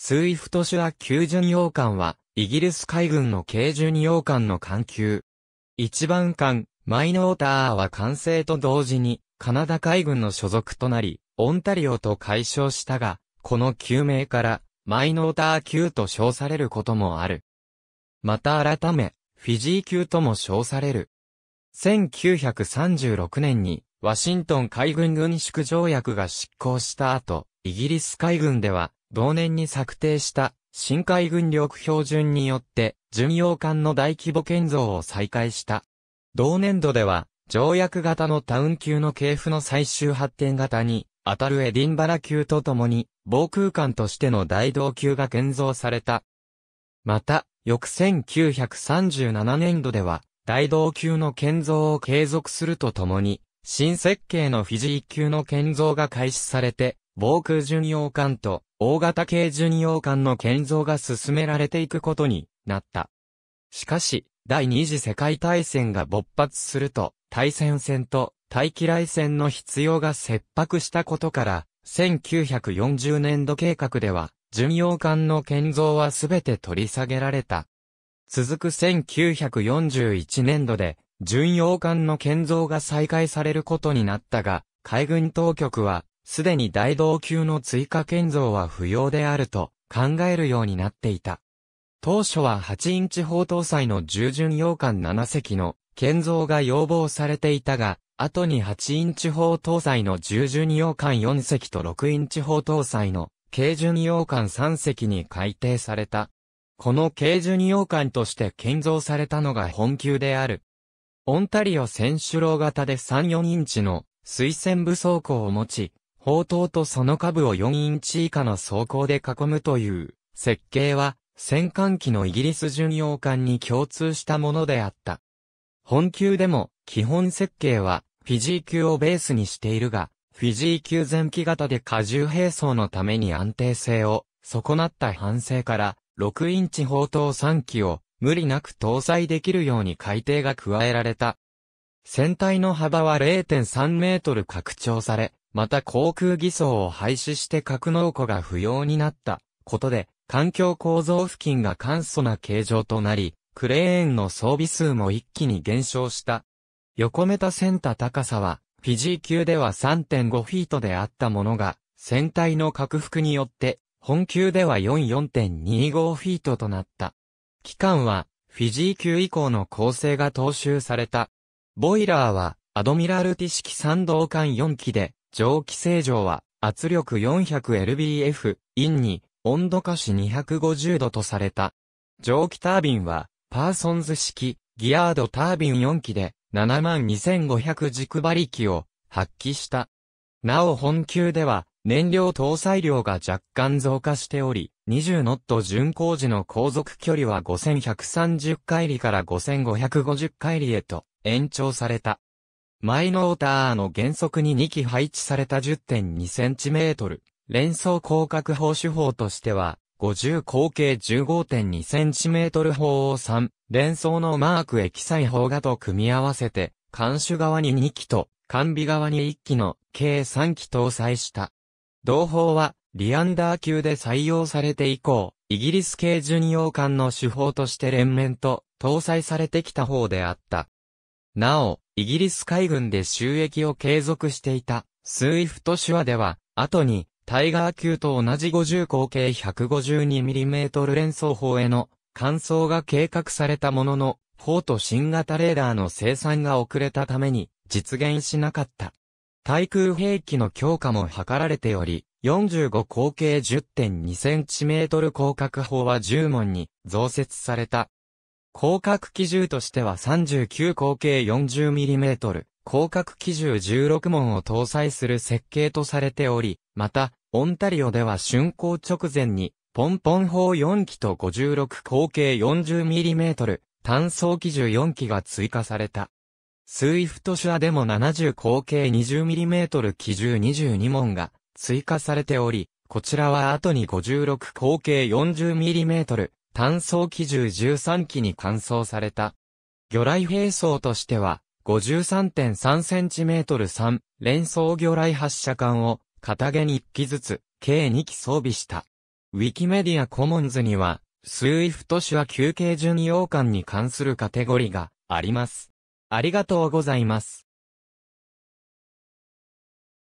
スイフトシュア級巡洋艦は、イギリス海軍の軽巡洋艦の艦級。一番艦、マイノーターは完成と同時に、カナダ海軍の所属となり、オンタリオと解消したが、この旧名から、マイノーター級と称されることもある。また改め、フィジー級とも称される。1936年に、ワシントン海軍軍縮条約が執行した後、イギリス海軍では、同年に策定した深海軍力標準によって巡洋艦の大規模建造を再開した。同年度では、条約型のタウン級の系譜の最終発展型に、当たるエディンバラ級とともに、防空艦としての大道級が建造された。また、翌1937年度では、大道級の建造を継続するとともに、新設計のフィジー級の建造が開始されて、防空巡洋艦と大型系巡洋艦の建造が進められていくことになった。しかし、第二次世界大戦が勃発すると、対戦線と対機雷戦の必要が切迫したことから、1940年度計画では、巡洋艦の建造はすべて取り下げられた。続く1941年度で、巡洋艦の建造が再開されることになったが、海軍当局は、すでに大道級の追加建造は不要であると考えるようになっていた。当初は8インチ砲搭載の従順洋艦7隻の建造が要望されていたが、後に8インチ砲搭載の従順洋艦4隻と6インチ砲搭載の軽順洋艦3隻に改定された。この軽順洋艦として建造されたのが本級である。オンタリオ選手楼型で3、4インチの水薦武装庫を持ち、砲塔とその下部を4インチ以下の装甲で囲むという設計は戦艦機のイギリス巡洋艦に共通したものであった。本級でも基本設計はフィジー級をベースにしているが、フィジー級前期型で荷重兵装のために安定性を損なった反省から6インチ砲塔3機を無理なく搭載できるように改定が加えられた。船体の幅は0.3メートル拡張され、また航空偽装を廃止して格納庫が不要になったことで、環境構造付近が簡素な形状となり、クレーンの装備数も一気に減少した。横メタセンタ高さは、フィジー級では3.5フィートであったものが、船体の拡幅によって、本級では44.25フィートとなった。期間は、フィジー級以降の構成が踏襲された。ボイラーは、アドミラルティ式3道艦4機で、蒸気清浄は圧力 400lbf、インに温度下し250度とされた。蒸気タービンはパーソンズ式ギアードタービン4機で72500軸馬力を発揮した。なお本級では燃料搭載量が若干増加しており、20ノット巡航時の航続距離は5130海里から5550海里へと延長された。前のオーターの原則に2機配置された 10.2cm。連装広角砲手法としては、50口径 15.2cm 砲を3、連装のマーク液記載砲画と組み合わせて、監首側に2機と、艦備側に1機の計3機搭載した。同砲は、リアンダー級で採用されて以降、イギリス系巡洋艦の手法として連綿と搭載されてきた方であった。なお、イギリス海軍で収益を継続していた、スイフト手話では、後に、タイガー級と同じ50口径 152mm 連装砲への、換装が計画されたものの、砲と新型レーダーの生産が遅れたために、実現しなかった。対空兵器の強化も図られており、45口径 10.2cm 広角砲は10門に増設された広角機銃としては39口径 40mm、広角機銃16門を搭載する設計とされており、また、オンタリオでは竣工直前に、ポンポン砲4機と56口径 40mm、単装機銃4機が追加された。スイフトシュアでも70口径 20mm 機銃22門が追加されており、こちらは後に56口径 40mm、単装機銃13機に換装された。魚雷兵装としては、53.3cm3 連装魚雷発射管を片毛に1機ずつ、計2機装備した。ウィキメディアコモンズには、スウィフト氏は休憩順用間に関するカテゴリーがあります。ありがとうございます。